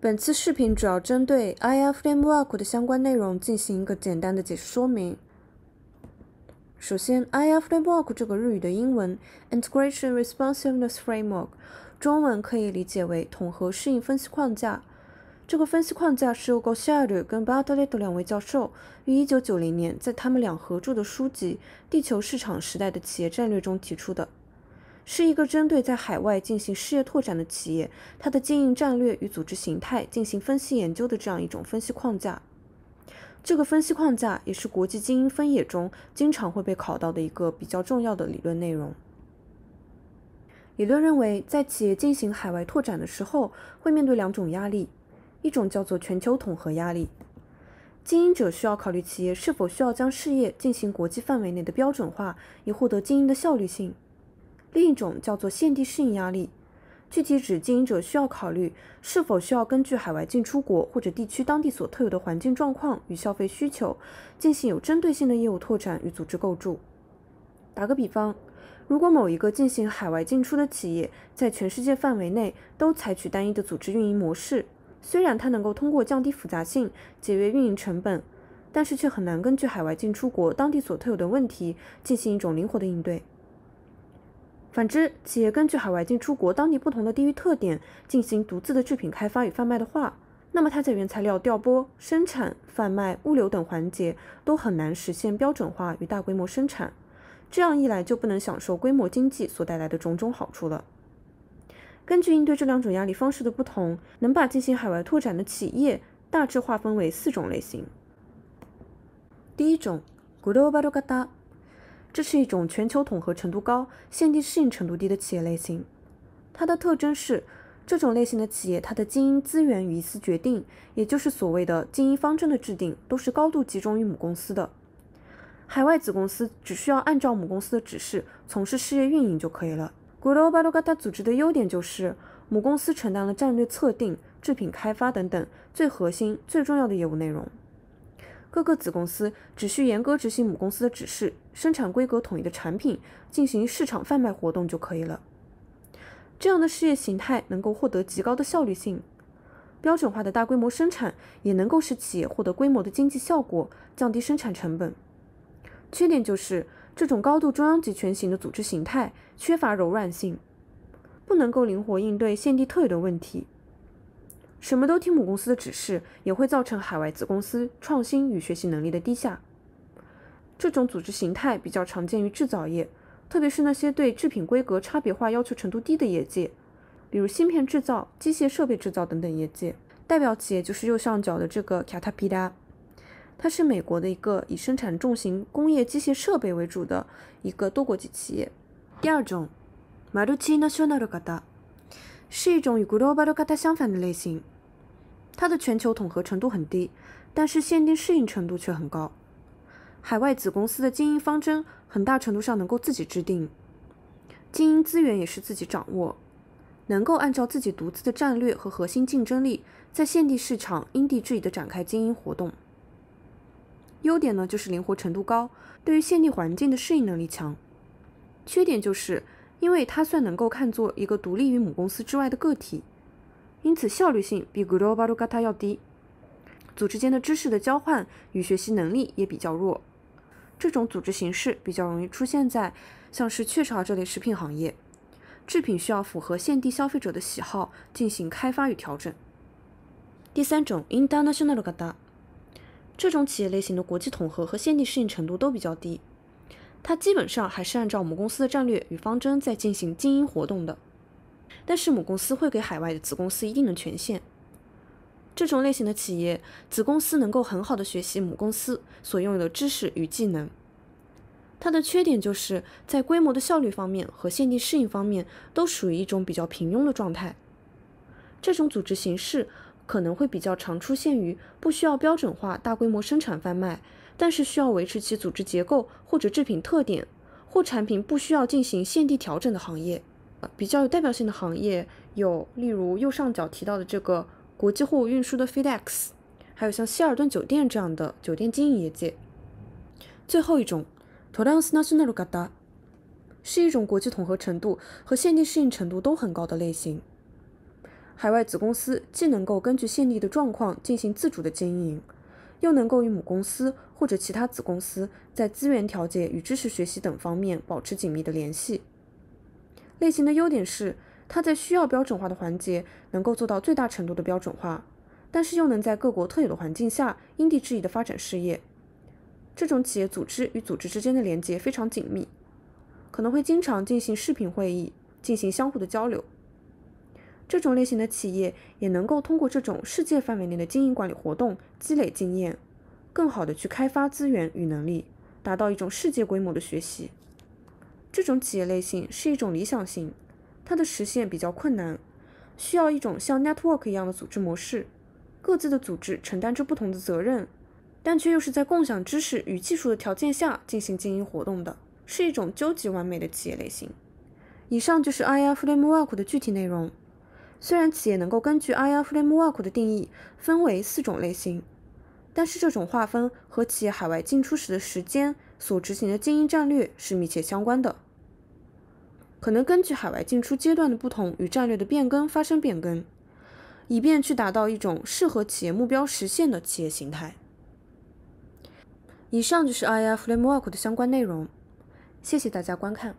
本期视频主要针对 IFRM Framework 的相关内容进行一个简单的解释说明。首先，IFRM Framework 这个日语的英文 Integration Responsiveness Framework，中文可以理解为统合适应分析框架。这个分析框架是由 Garcia 跟 Bartlett 两位教授于1990年在他们俩合著的书籍《地球市场时代的企业战略》中提出的。是一个针对在海外进行事业拓展的企业，它的经营战略与组织形态进行分析研究的这样一种分析框架。这个分析框架也是国际经营分野中经常会被考到的一个比较重要的理论内容。理论认为，在企业进行海外拓展的时候，会面对两种压力，一种叫做全球统合压力，经营者需要考虑企业是否需要将事业进行国际范围内的标准化，以获得经营的效率性。另一种叫做“限地适应压力”，具体指经营者需要考虑是否需要根据海外进出国或者地区当地所特有的环境状况与消费需求，进行有针对性的业务拓展与组织构筑。打个比方，如果某一个进行海外进出的企业在全世界范围内都采取单一的组织运营模式，虽然它能够通过降低复杂性节约运营成本，但是却很难根据海外进出国当地所特有的问题进行一种灵活的应对。反之，企业根据海外进出国当地不同的地域特点进行独自的制品开发与贩卖的话，那么它在原材料调拨、生产、贩卖、物流等环节都很难实现标准化与大规模生产。这样一来，就不能享受规模经济所带来的种种好处了。根据应对这两种压力方式的不同，能把进行海外拓展的企业大致划分为四种类型。第一种 g l o b 嘎 l 型。这是一种全球统合程度高、限定适应程度低的企业类型。它的特征是，这种类型的企业，它的经营资源、与意思决定，也就是所谓的经营方针的制定，都是高度集中于母公司的。海外子公司只需要按照母公司的指示从事事业运营就可以了。Grupo b o t a 组织的优点就是，母公司承担了战略测定、制品开发等等最核心、最重要的业务内容。各个子公司只需严格执行母公司的指示，生产规格统一的产品，进行市场贩卖活动就可以了。这样的事业形态能够获得极高的效率性，标准化的大规模生产也能够使企业获得规模的经济效果，降低生产成本。缺点就是这种高度中央集权型的组织形态缺乏柔软性，不能够灵活应对现地特有的问题。什么都听母公司的指示，也会造成海外子公司创新与学习能力的低下。这种组织形态比较常见于制造业，特别是那些对制品规格差别化要求程度低的业界，比如芯片制造、机械设备制造等等业界。代表企业就是右上角的这个 Caterpillar，它是美国的一个以生产重型工业机械设备为主的一个多国籍企业。第二种，Multinational 是一种与 Grupo b o k a t a 相反的类型，它的全球统合程度很低，但是限定适应程度却很高。海外子公司的经营方针很大程度上能够自己制定，经营资源也是自己掌握，能够按照自己独自的战略和核心竞争力，在限定市场因地制宜的展开经营活动。优点呢就是灵活程度高，对于限定环境的适应能力强。缺点就是。因为它算能够看作一个独立于母公司之外的个体，因此效率性比 g l o b a r g a t a 要低，组织间的知识的交换与学习能力也比较弱。这种组织形式比较容易出现在像是雀巢这类食品行业，制品需要符合现地消费者的喜好进行开发与调整。第三种 i n d r n a s o n a r g a t a 这种企业类型的国际统合和现地适应程度都比较低。它基本上还是按照母公司的战略与方针在进行经营活动的，但是母公司会给海外的子公司一定的权限。这种类型的企业，子公司能够很好的学习母公司所拥有的知识与技能。它的缺点就是在规模的效率方面和限定适应方面都属于一种比较平庸的状态。这种组织形式可能会比较常出现于不需要标准化、大规模生产、贩卖。但是需要维持其组织结构或者制品特点，或产品不需要进行限定调整的行业，比较有代表性的行业有，例如右上角提到的这个国际货物运输的 FedEx，还有像希尔顿酒店这样的酒店经营业界。最后一种，tolans n a t i o n a l u g a d a 是一种国际统合程度和限定适应程度都很高的类型，海外子公司既能够根据限定的状况进行自主的经营。又能够与母公司或者其他子公司在资源调节与知识学习等方面保持紧密的联系。类型的优点是，它在需要标准化的环节能够做到最大程度的标准化，但是又能在各国特有的环境下因地制宜的发展事业。这种企业组织与组织之间的连接非常紧密，可能会经常进行视频会议，进行相互的交流。这种类型的企业也能够通过这种世界范围内的经营管理活动积累经验，更好的去开发资源与能力，达到一种世界规模的学习。这种企业类型是一种理想型，它的实现比较困难，需要一种像 Network 一样的组织模式，各自的组织承担着不同的责任，但却又是在共享知识与技术的条件下进行经营活动的，是一种究极完美的企业类型。以上就是 I R Framework 的具体内容。虽然企业能够根据 i r f r a m e w o r k 的定义分为四种类型，但是这种划分和企业海外进出时的时间所执行的经营战略是密切相关的，可能根据海外进出阶段的不同与战略的变更发生变更，以便去达到一种适合企业目标实现的企业形态。以上就是 i r f Framework 的相关内容，谢谢大家观看。